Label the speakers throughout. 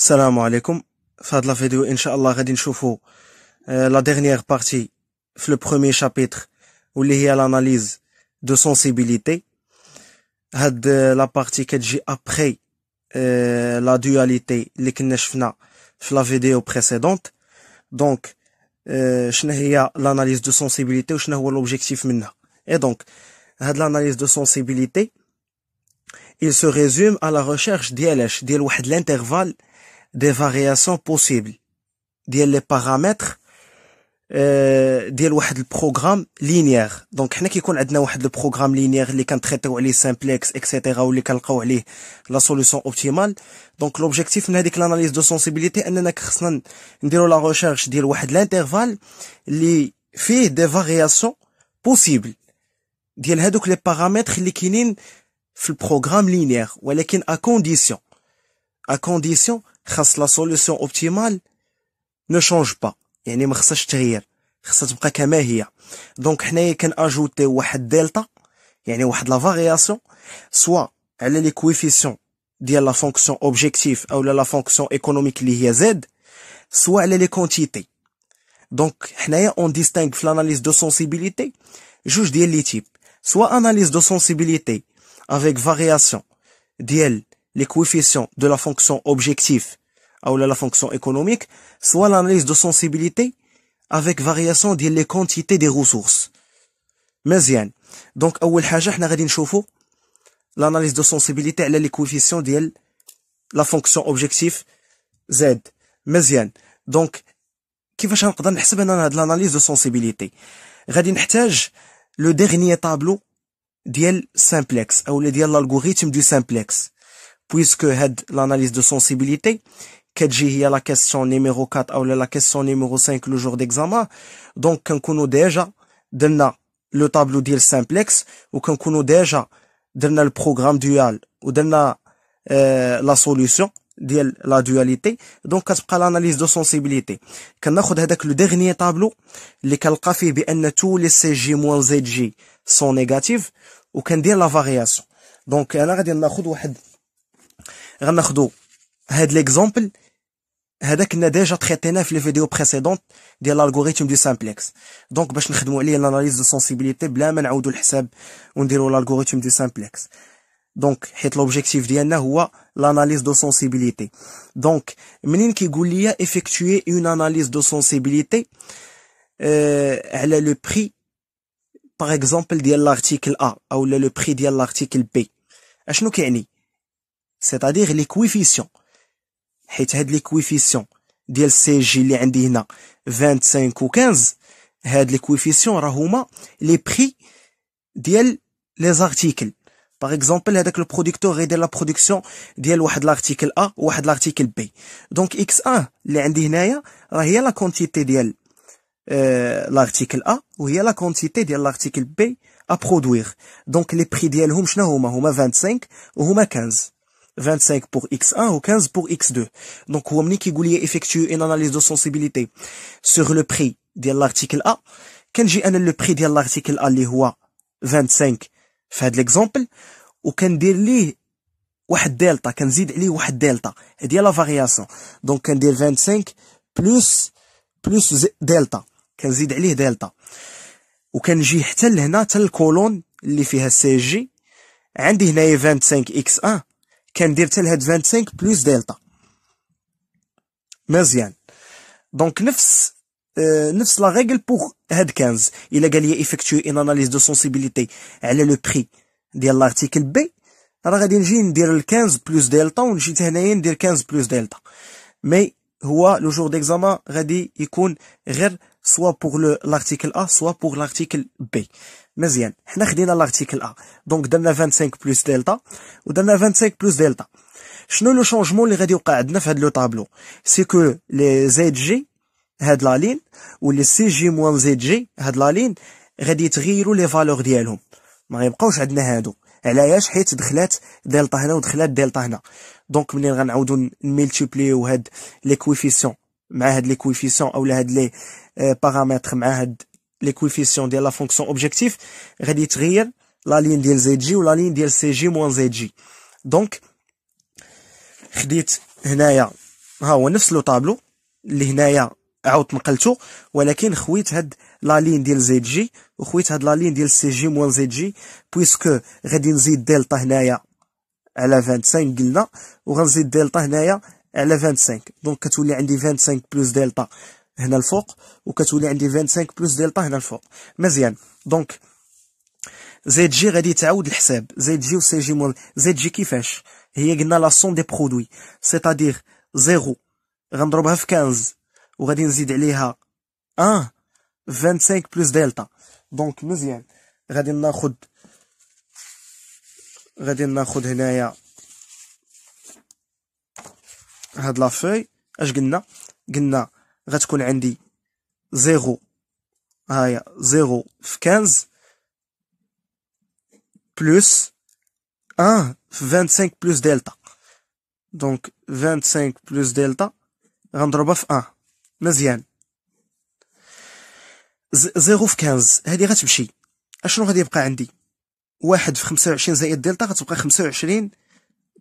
Speaker 1: Salam alaikum. Fait la vidéo, inchallah, redine chauffe euh, la dernière partie, le premier chapitre où il y a l'analyse de sensibilité. Had euh, la partie que j'ai après euh, la dualité, les kneschna, f la vidéo précédente. Donc, je y a l'analyse de sensibilité ou je n'ai l'objectif muna. Et donc, had l'analyse de sensibilité, il se résume à la recherche d'ILS, des de l'intervalle des variations possibles dire les paramètres euh, des le programme linéaire. Donc, le programme linéaire, les qu'on traite les simplex, etc., ou les qu'on la solution optimale. Donc, l'objectif, que l'analyse de sensibilité, c'est la recherche de l'intervalle, les fait des variations possibles. D'ailleurs, donc, les paramètres, sont dans le programme linéaire, ou à condition. À condition, خاص لا سوليوشن اوبتيمال نو شونج با يعني ما خصهاش تغيير خصها تبقى كما هي دونك حنايا كناجوتي واحد دلتا يعني واحد لا فارياسيون سوا على لي كويفيسيون ديال لا فونكسيون اوبجيكتيف او لا فونكسيون ايكونوميك اللي هي زد سوا على لي كونتيتي دونك حنايا اون ديستينغ في لاناليز دو سونسيبيليتي جوج ديال لي تيب سوا اناليز دو سونسيبيليتي افيك فارياسيون ديال les coefficients de la fonction objectif ou la fonction économique, soit l'analyse de sensibilité avec variation des les quantités des ressources. Donc, Donc, اول l'analyse de sensibilité est les coefficients de la fonction objectif z Mais Donc, qui va va انا l'analyse de sensibilité غادي نحتاج dernier tableau ديال simplex ou l'algorithme du simplex puisque l'analyse de sensibilité que y la question numéro 4 ou la question numéro 5 le jour d'examen donc a déjà donné le tableau ديال simplex ou a déjà donné le programme dual ou درنا euh, la solution la la dualité on après l'analyse de sensibilité on a le dernier tableau les كنلقى فيه tous les cg moins zg sont négatifs a la variation donc انا غادي ناخذ واحد on va prendre cet exemple a déjà traité dans la vidéo précédente de l'algorithme du simplex. Donc, pour travailler sur l'analyse de sensibilité, nous devons reprendre le calcul et l'algorithme du simplex. Donc, l'objectif d'ici est l'analyse de sensibilité. Donc, vous peut effectuer une analyse de sensibilité est euh, le prix, par exemple, de l'article A ou le prix de l'article B. Qu'est-ce que ça c'est à dire les coefficients hit had les coefficients dial cgi li عندي 25 و 15 had les coefficients rahom les prix dial articles par exemple hadak le producteur ga dir la production dial wahed l'article a wahed l'article b donc x1 li عندي هنايا la quantité dial euh, l'article a wa hia la quantité dial l'article b a produire donc les prix dialhom chno homa homa 25 wa homa 15 25 pour X1 ou 15 pour X2. Donc, on effectuer une analyse de sensibilité sur le prix de l'article A. Quand j'ai le prix de l'article A, اللي هو 25 fait هذا l'exemple, ou كندير ليه واحد دلتا كنزيد عليه واحد دلتا هذه لا فارياسيون دونك كندير 25 بلس بلس دلتا كنزيد عليه دلتا وكنجي حتى لهنا حتى الكولون اللي فيها سي جي عندي هنايا 25 x 1 كندير حتى لهاد 25 بلس دلتا مزيان دونك نفس آه، نفس لا ريغل بوغ هاد 15 الا قال لي ايفيكتوي ان اناليز دو سونسيبيليتي على لو بري ديال لارتيكل بي راه غادي نجي ندير ال 15 بلس دلتا ونجي هنايا ندير 15 بلس دلتا مي هو لو جور ديكزامان غادي يكون غير سوا بوغ لارتيكل ا سوا بوغ لارتيكل بي مزيان حنا خدينا لارتيكل ا دونك درنا 25 بلس دلتا ودرنا 25 بلس دلتا شنو لو شونجمون اللي غادي يوقع عندنا في هاد لو طابلو سي كو لي زيد جي هاد لالين ولي سي جي موان زيد جي هاد لالين غادي يتغيروا لي فالور ديالهم ما غيبقاوش عندنا هادو علاش حيت دخلات دلتا هنا ودخلات دلتا هنا دونك منين غنعاودو نملتيبليو هاد لي كويفيسيون مع هاد لي كويفيسيون اولا هاد لي بارامتر مع هاد لي كويفيسيون ديال لا فونكسيون اوبجيكتيف غادي تغير لا لين ديال زد جي ولا لين ديال سي جي موان زد جي دونك خديت هنايا ها هو نفس لو طابلو اللي هنايا عاودت نقلته ولكن خويت هاد لا لين ديال زد جي وخويت هاد لا لين ديال سي جي موان زد جي بويسكو غادي نزيد دلتا هنايا على 25 قلنا وغنزيد دلتا هنايا على 25 دونك كتولي عندي 25 بلس دلتا هنا الفوق وكتولي عندي 25 بلس دلتا هنا الفوق مزيان دونك زد جي غادي تعاود الحساب زد جي وسي جي مول زد جي كيفاش هي قلنا لا سون دي برودوي سيتادير زيرو غنضربها في 15 وغادي نزيد عليها 1 آه. 25 بلس دلتا دونك مزيان غادي ناخذ غادي ناخذ هنايا هاد لافاي اش قلنا قلنا غتكون عندي زيرو هاهي زيرو في كانز بلس ان في 25 بلس دلتا دونك 25 بلس دلتا غنضربها في ان مزيان زيرو في 15 هادي غتمشي اشنو غادي يبقى عندي واحد في 25 زائد دلتا غتبقى 25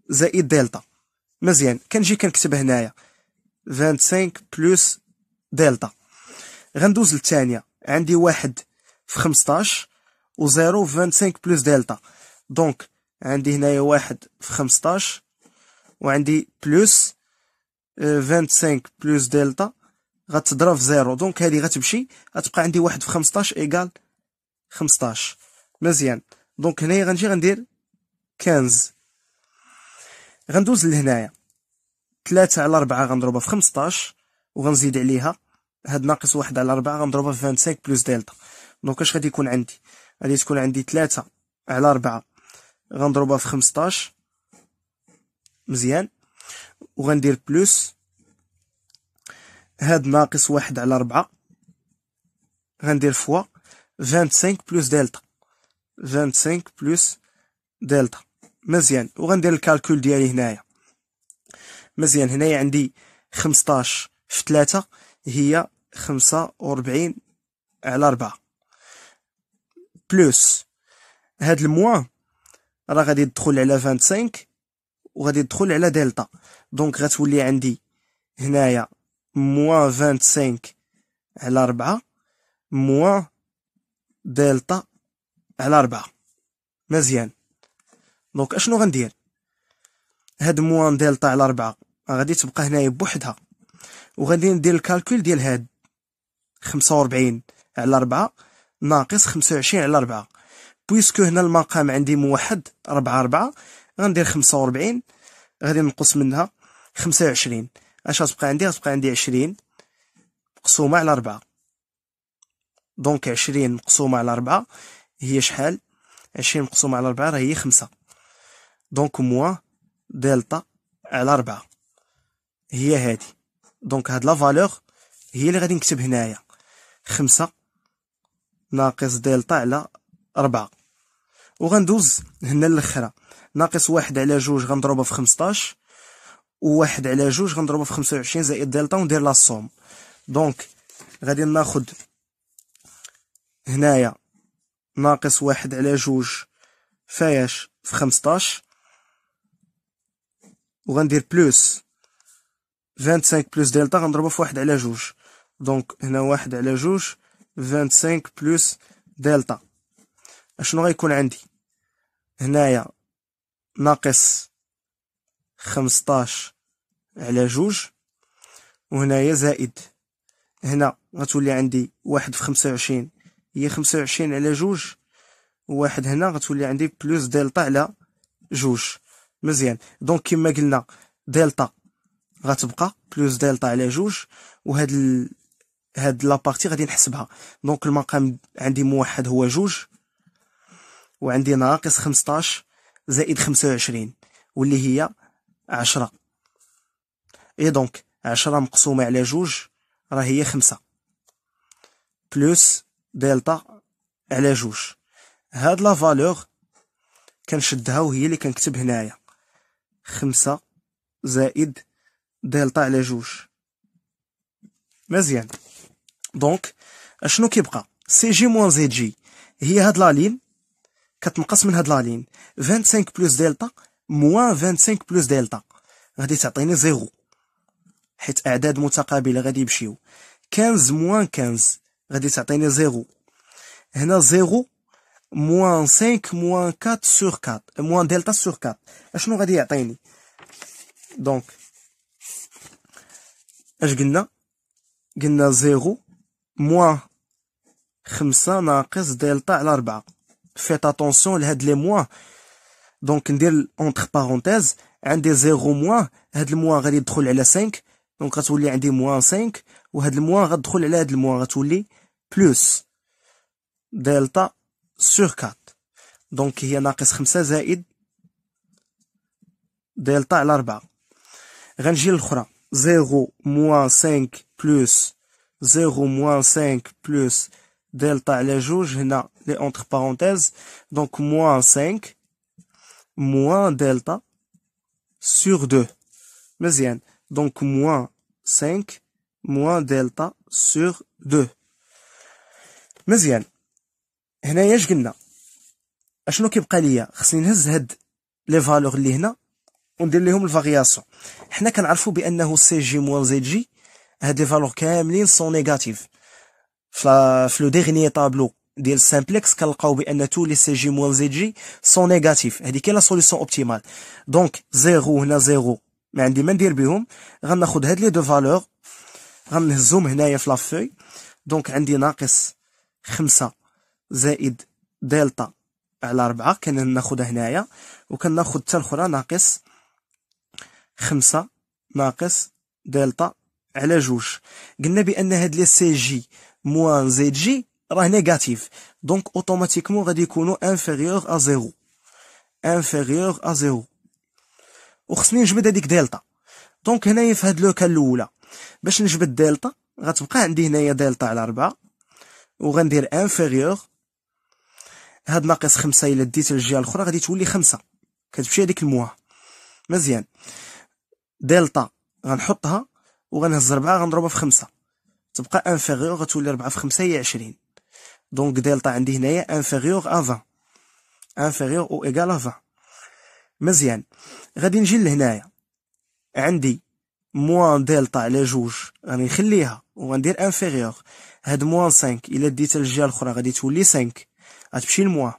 Speaker 1: زائد دلتا مزيان كنجي كنكتب هنايا 25 بلس دلتا غندوز للثانيه عندي واحد في 15 و 0 في 25 بلس دلتا دونك عندي هنايا واحد في 15 وعندي بلس 25 بلس دلتا غتضرب في 0 دونك هذه غتمشي غتبقى عندي واحد في 15 ايكال 15 مزيان دونك هنايا غنجي غندير 15 غندوز لهنايا تلاتة على ربعة غنضربها في خمسطاش وغنزيد عليها هاد ناقص واحد على ربعة غنضربها في فانتسانك بلوس دلتا دونك أش غادي يكون عندي غادي تكون عندي تلاتة على ربعة غنضربها في خمسطاش مزيان وغندير بلوس هاد ناقص واحد على ربعة غندير فوا فانتسانك بلوس دلتا فانتسانك بلوس دلتا مزيان وغندير الكالكول ديالي هنايا مزيان هنايا عندي 15 في 3 هي 45 على 4 بلوس هاد الموا راه غادي تدخل على 25 وغادي تدخل على دلتا دونك غتولي عندي هنايا موان 25 على 4 موان دلتا على 4 مزيان دونك اشنو غندير هاد موان دلتا على ربعة غادي تبقى هنايا بوحدها وغادي ندير الكالكول ديال هاد خمسة وربعين على ربعة ناقص خمسة وعشرين على ربعة بويسكو هنا المقام عندي موحد ربعة ربعة غندير خمسة وربعين غادي نقص منها خمسة وعشرين اش غتبقى عندي غتبقى عندي عشرين مقسومة على ربعة دونك عشرين مقسومة على ربعة هي شحال عشرين مقسومة على ربعة راهي هي خمسة دونك موا دلتا على ربعة هي هادي دونك هاد لا فالور هي اللي غادي نكتب هنايا خمسة ناقص دلتا على ربعة وغندوز هنا للخرة ناقص واحد على جوج غنضربها في خمسطاش وواحد على جوج غنضربها في خمسة وعشرين زائد دلتا وندير لا لاصوم دونك غادي ناخد هنايا ناقص واحد على جوج فاياش في خمسطاش وغندير بلوس 25 بلوس دلتا غنضربها في واحد على جوج دونك هنا واحد على جوج 25 بلوس دلتا اشنو غيكون عندي هنايا ناقص 15 على جوج وهنايا زائد هنا غتولي عندي واحد في خمسة هي خمسة على جوج وواحد هنا غتولي عندي بلوس دلتا على جوج مزيان دونك كما قلنا دلتا غتبقى بلوس دلتا على جوج وهاد ال... هاد لابارتي غادي نحسبها دونك المقام عندي موحد هو جوج وعندي ناقص خمسطاش زائد خمسة وعشرين واللي هي عشرة اي دونك عشرة مقسومه على جوج راه هي خمسة بلوس دلتا على جوج هاد لافالوغ كنشدها وهي اللي كنكتب هنايا خمسة زائد دلتا على جوج مزيان دونك اشنو كيبقى سي جي موان زيد جي هي هاد لالين كتنقص من هاد لالين 25 بلس دلتا موان 25 بلس دلتا غادي تعطيني زيرو حيت اعداد متقابله غادي يمشيو 15 موان 15 غادي تعطيني زيرو هنا زيرو moins 5 moins 4 sur 4 euh, moins delta sur 4. Je suis en Donc, je suis en train 0 moins 500 à la delta à l'arbre. Faites attention, il y a Donc, mois. Donc, entre parenthèses, 1 des 0 moins, il y a des mois à trouver la 5. Donc, il y a des mois à trouver la 5, ou il y a des mois à trouver la 5 plus delta sur 4. Donc, il y a 5 delta et 4. l'autre. 0 moins 5 plus 0 moins 5 plus delta à le jour. entre parenthèses. Donc, moins 5 moins delta sur 2. Donc, moins 5 moins delta sur 2. Mais هنايا اش قلنا اشنو كيبقى ليا خصني نهز هاد لي فالور اللي هنا وندير ليهم الفارياسيون حنا كنعرفوا بانه سي جي موان زيد جي هاد لي فالور كاملين سون نيجاتيف في لو ديغني طابلو ديال سامبلكس كنلقاو بان تو لي سي جي موان زيد جي سون نيجاتيف هادي كاين لا سوليسيون اوبتيمال دونك زيرو هنا زيرو ما عندي ما ندير بهم غناخد هاد لي دو فالور غنهزهم هنايا في لافوي دونك عندي ناقص خمسة زائد دلتا على ربعة كنا ناخدها هنايا وكنا ناخد الأخرى ناقص خمسة ناقص دلتا على جوج قلنا بأن هاد لي سي جي موان زيد جي راه نيجاتيف دونك اوتوماتيكمون غادي يكونوا انفيريور ا زيرو انفيريور ا زيرو وخصني نجبد هذيك دلتا دونك هنايا في هاد لوكا الاولى باش نجبد دلتا غتبقى عندي هنايا دلتا على 4 وغندير انفيريور هاد ناقص خمسة الا ديتها للجهه الاخرى غادي تولي خمسة كتمشي هاديك الموها مزيان دلتا غنحطها وغنهز ربعة غنضربها في خمسة تبقى انفيغيوغ غتولي ربعة في خمسة هي عشرين دونك دلتا عندي هنايا أ افان انفيغيوغ او ايكال افان مزيان غادي نجي لهنايا عندي موان دلتا على جوج غادي نخليها وغندير انفيغيور هاد موان 5 الا ديتها للجهه الاخرى غادي تولي 5 غتمشي لموا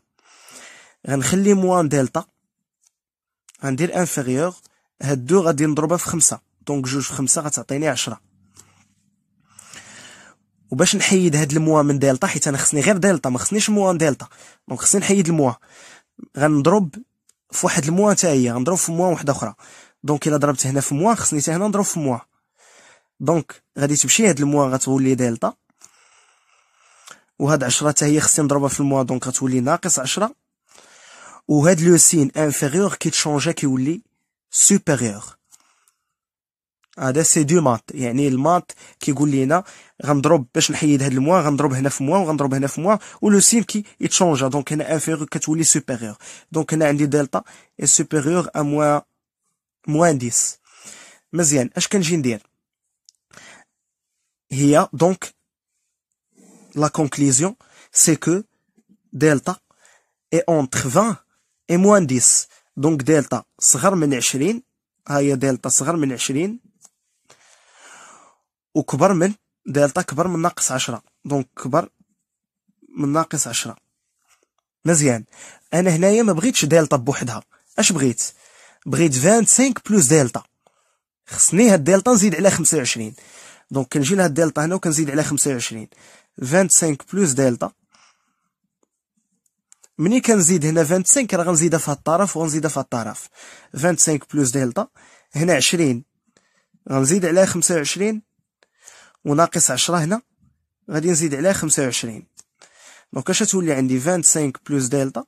Speaker 1: غنخلي موا دلتا غندير انفيريور هاد دو غادي نضربها في خمسة دونك جوج في خمسة غتعطيني عشرة وباش نحيد هاد الموا من دلتا حيت انا خصني غير دلتا ما خصنيش موا دلتا دونك خصني نحيد الموا غنضرب في واحد الموا تا هي غنضرب في موا وحده اخرى دونك الا ضربت هنا في موا خصني حتى هنا نضرب في موا دونك غادي تمشي هاد الموا غتولي دلتا وهاد 10 حتى هي خصني نضربها في الموا دونك غتولي ناقص 10 وهاد لو سين انفيريور كيتشونجا كيولي سوبيريور هذا سي دو مات يعني المات كيقول لينا غنضرب باش نحيد هاد الموا غنضرب هنا في موا وغنضرب هنا في موا ولو سين كي يتشونجا دونك هنا انفيريور كتولي سوبيريور دونك هنا عندي دلتا سوبيريور ا موان موان 10 مزيان اش كنجي ندير هي دونك la conclusion, c'est que delta est entre 20 et moins 10. Donc delta صغر من 20 هي دلتا صغر من 20 وكبر من دلتا كبر من ناقص 10 دونك كبر من ناقص 10 مزيان انا هنايا ما بغيتش دلتا بوحدها اش بغيت بغيت 25 بلس دلتا خصني هاد دلتا نزيد على 25 دونك كنجي لهاد دلتا هنا وكنزيد على 25 25 بلس دلتا ملي كنزيد هنا 25 راه غنزيدها في هاد الطرف وغنزيدها في هاد الطرف 25 بلس دلتا هنا 20 غنزيد عليها 25 وناقص 10 هنا غادي نزيد عليها 25 دونك اش تولي عندي 25 بلس دلتا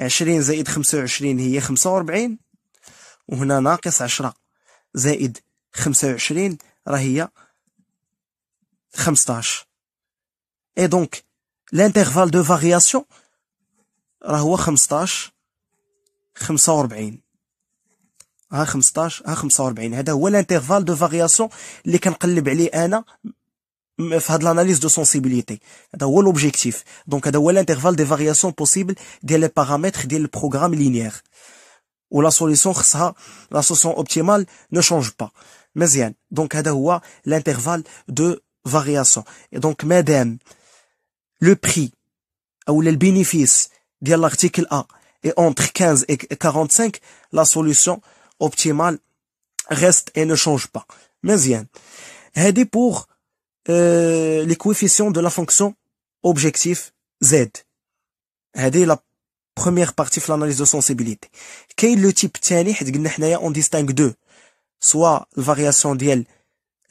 Speaker 1: 20 زائد 25 هي 45 وهنا ناقص 10 زائد 25 راه هي et donc l'intervalle de variation là c'est l'intervalle de variation de sensibilité c'est l'objectif donc c'est l'intervalle de variation possible des paramètres du programme linéaire ou la solution optimale ne change pas maisienne donc là où l'intervalle variation. Et donc, madame, le prix, ou le bénéfice de l'article A est entre 15 et 45, la solution optimale reste et ne change pas. Mais bien, pour euh, les coefficients de la fonction objectif Z. C'est la première partie de l'analyse de sensibilité. Quel est le type tani On distingue deux. Soit la variation d'elle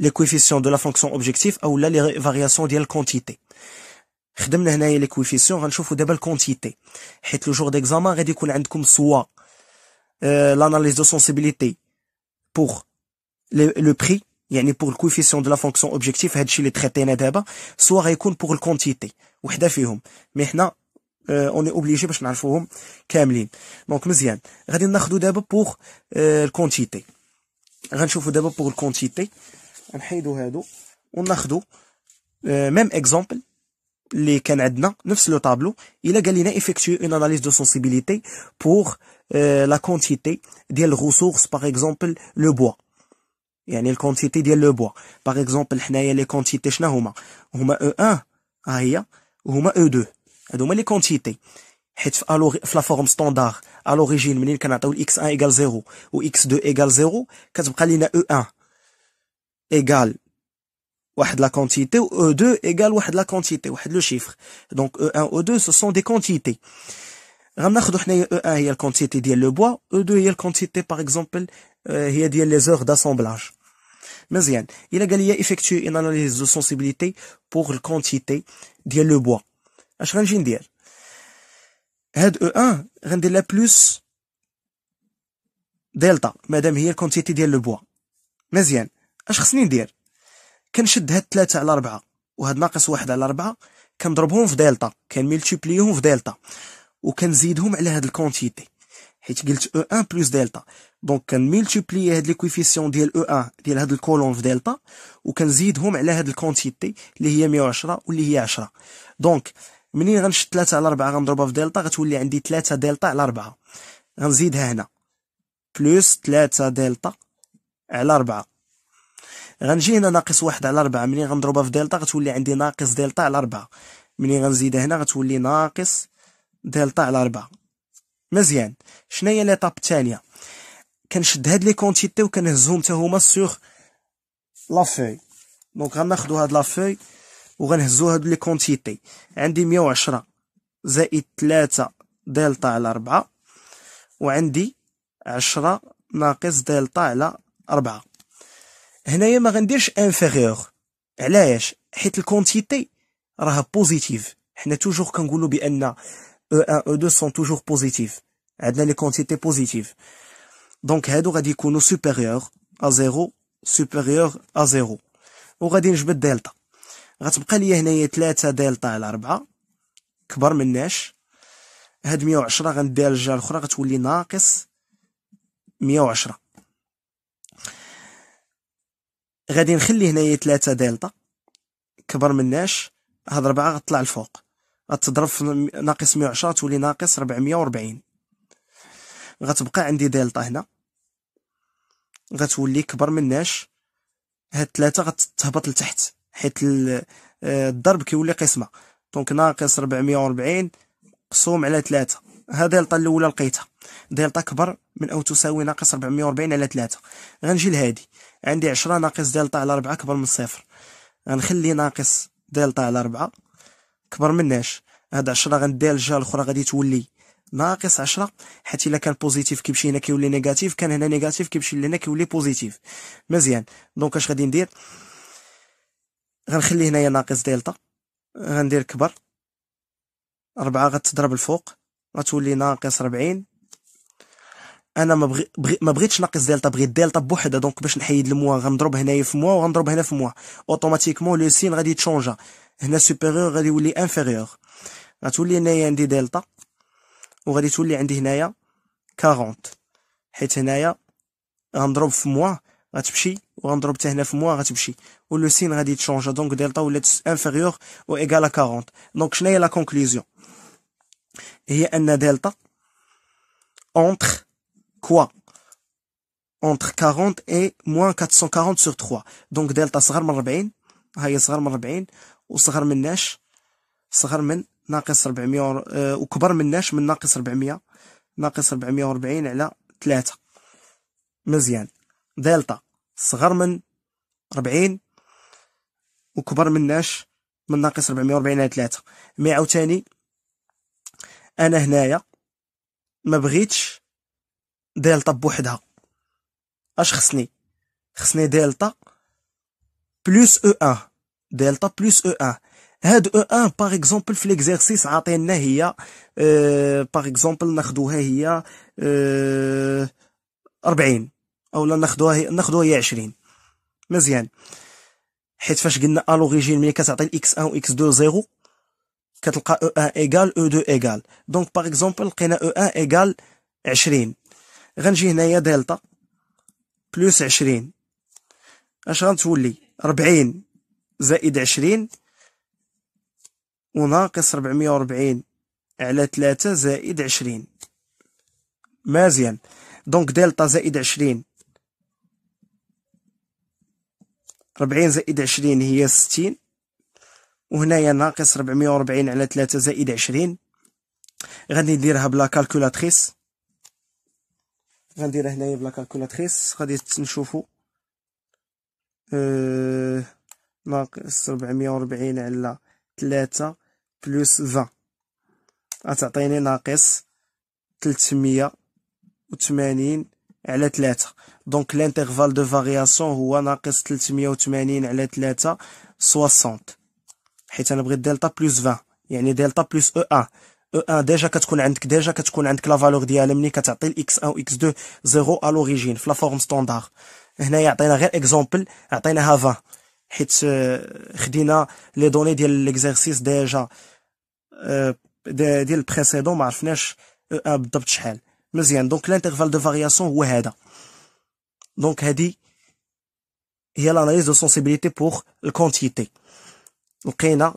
Speaker 1: les coefficients de la fonction objective ou les variations de la quantité. Nous a mis les coefficients, Nous va voir ici la le jour d'examen, nous vous aurez soit l'analyse de sensibilité pour le prix, c'est-à-dire pour la coefficient de la fonction objective, ce sont les traités soit pour la quantité, une Mais ici, on est obligé de les connaître tous. Donc, c'est bien. On va prendre ici la quantité. On va voir ici la quantité. نحيدو هادو وناخدو آه، ميم اكزومبل اللي كان عندنا نفس لو طابلو الا قال لنا ايفيكتيو اون اناليز دو سونسيبيليتي بور لا كونتيتي ديال الغوسورس باغ اكزومبل لو بوا يعني الكونتيتي ديال لو بوا باغ اكزومبل حنايا لي كونتيتي شنا هما هما او e ان ها هي وهما او e دو هادو هما لي كونتيتي حيت في الو في لا فورم ستاندار الوريجين منين كنعطيو الاكس ان ايكال زيرو و اكس دو ايكال زيرو كتبقى لينا او e ان égale la quantité, E2 euh, égale la quantité, le chiffre. Donc E1, E2, ce sont des quantités. E1 est la quantité de le bois, E2 est la quantité, par exemple, هي euh, les heures d'assemblage. مزيان الا قال لي effectuer une analyse de sensibilité pour la quantité ديال le bois. اش غنجي ندير E1 غندير لها بلس دلتا la quantité الكونتيتي ديال لو بوا اش خصني ندير كنشد هاد ثلاثة على ربعة وهاد ناقص واحد على ربعة كنضربهم في دلتا كنملتيبليهم في دلتا وكنزيدهم على هاد الكونتيتي حيت قلت او ان بلس دلتا دونك كنملتيبلي هاد ليكويفيسيون ديال او ان ديال هاد الكولون في دلتا وكنزيدهم على هاد الكونتيتي اللي هي 110 واللي هي 10 دونك منين غنشد 3 على 4 غنضربها في دلتا غتولي عندي 3 دلتا على 4 غنزيدها هنا بلس 3 دلتا على 4 غنجي هنا ناقص واحد على ربعة ملي غنضربها في دلتا غتولي عندي ناقص دلتا على ربعة ملي غنزيدها هنا غتولي ناقص دلتا على ربعة مزيان شناهي ليطاب التانية كنشد هاد لي كونتيتي وكنهزهم تا هما سوغ لافوي دونك غناخدو هاد لافوي وغنهزو هاد لي كونتيتي عندي مية وعشرة زائد تلاتة دلتا على ربعة وعندي عشرة ناقص دلتا على ربعة هنايا ما غنديرش انفيريور علاش حيت الكونتيتي راه بوزيتيف حنا توجور كنقولوا بان او ان او دو سون توجور بوزيتيف عندنا لي كونتيتي بوزيتيف دونك هادو غادي يكونوا سوبيريور ا زيرو سوبيريور ا زيرو وغادي نجبد دلتا غتبقى ليا هنايا 3 دلتا على 4 كبر مناش هاد 110 غنديها للجهه الاخرى غتولي ناقص 110 غادي نخلي هنايا ثلاثة دلتا كبر مناش هاد ربعة غتطلع الفوق غتضرب في ناقص وعشرة تولي ناقص وربعين غتبقى عندي دلتا هنا غتولي كبر مناش هاد ثلاثة غتهبط لتحت حيت آه، الضرب كيولي قسمة دونك ناقص وربعين مقسوم على ثلاثة ها دلتا الاولى لقيتها دلتا كبر من او تساوي ناقص وربعين على ثلاثة غنجي لهادي عندي عشرة ناقص دلتا على ربعة كبر من صفر غنخلي ناقص دلتا على ربعة كبر مناش هاد عشرة غنديها الجهة الأخرى غادي تولي ناقص عشرة حيت الا كان بوزيتيف كيمشي هنا كيولي نيجاتيف كان هنا نيجاتيف كيمشي لهنا كيولي بوزيتيف مزيان دونك اش غادي ندير غنخلي هنايا ناقص دلتا غندير كبر ربعة غتضرب الفوق غتولي ناقص ربعين انا ما بغي ما بغيتش ناقص دلتا بغيت دلتا بوحدها دونك باش نحيد الموا غنضرب هنايا في موا وغنضرب هنا في موا اوتوماتيكمون لو سين غادي تشونجا هنا سوبيريور غادي يولي انفيريور غتولي هنايا عندي دلتا وغادي تولي عندي هنايا 40 حيت هنايا غنضرب في موا غتمشي وغنضرب حتى هنا في موا غتمشي ولو سين غادي تشونجا دونك دلتا ولات انفيريور و ايغال 40 دونك هي لا كونكلوزيون هي ان دلتا اونتر quoi entre 40 et moins 440 sur 3 donc delta صغر من 40 ها هي صغر من 40 وصغر من ناش صغر من ناقص 400 وكبر من ناش من ناقص 400 ناقص 440 على 3 مزيان دلتا صغر من 40 وكبر من ناش من ناقص 440 على 3 مي عاوتاني انا هنايا ما بغيتش دلتا بوحدها اش خصني خصني دلتا بلوس او ان دلتا بلوس او ان هاد او ان باغ اكزومبل في ليكزارسيس عاطينا هي باغ آه، اكزومبل ناخدوها هي آه، اربعين او لا ناخدوها هي ناخدوها هي عشرين مزيان حيت فاش قلنا الوغيجين ملي كتعطي الاكس ان و اكس دو زيرو كتلقى او ان ايكال او دو ايكال دونك باغ اكزومبل لقينا او ان ايكال عشرين غنجي هنايا دلتا بلوس عشرين اش غنتولي ربعين زائد عشرين وناقص ربعمية وربعين على تلاتة زائد عشرين مزيان دونك دلتا زائد عشرين ربعين زائد عشرين هي ستين وهنايا ناقص ربعمية وربعين على تلاتة زائد عشرين غادي نديرها بلا كالكولاتريس غنديرها هنايا بلا كالكولاتريس غادي نشوفو أه، ناقص ربعمية وربعين على تلاتة بلوس فان غتعطيني ناقص تلتمية وتمانين على تلاتة دونك لانتيغفال دو فارياسيون هو ناقص تلتمية وتمانين على تلاتة سواسونت حيت انا بغيت دلتا بلوس فان يعني دلتا بلوس او ان E tu déjà, quand tu la valeur tu est, X1 ou X2, 0 à l'origine, la forme standard. Ici, on a un exemple, on a 20, on a les données de l'exercice déjà, euh, précédent, on euh, donc de variation est de sensibilité pour la quantité.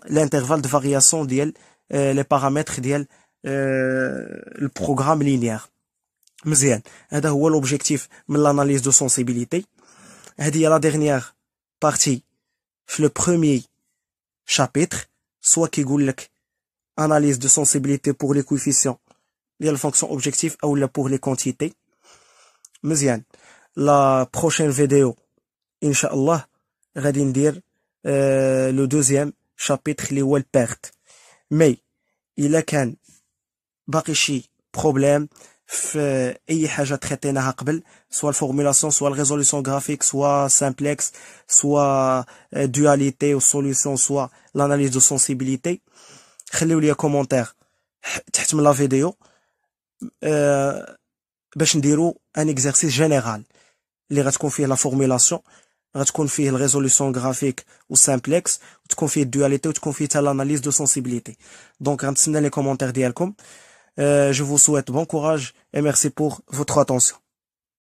Speaker 1: l'intervalle de variation est, euh, les paramètres du euh, le programme linéaire. Musiène. l'objectif de l'analyse de sensibilité? Elle la dernière partie, le premier chapitre, soit qui goulque analyse de sensibilité pour les coefficients. Il a la fonction objectif ou là pour les quantités. La prochaine vidéo, inshaAllah, va dire euh, le deuxième chapitre, les well pertes. Mais il y a un problème dans les choses que vous avez traitées, soit la formulation, soit la résolution graphique, soit simplex, soit la euh, dualité ou la solution, soit l'analyse de sensibilité. Je vous invite à lire la vidéo pour vous dire un exercice général. Je vous la formulation. Alors, hein, tu confies résolution graphique ou simplex, ou tu confies une dualité, ou tu confies l'analyse de sensibilité. Donc, en hein, dans les commentaires euh, je vous souhaite bon courage et merci pour votre attention.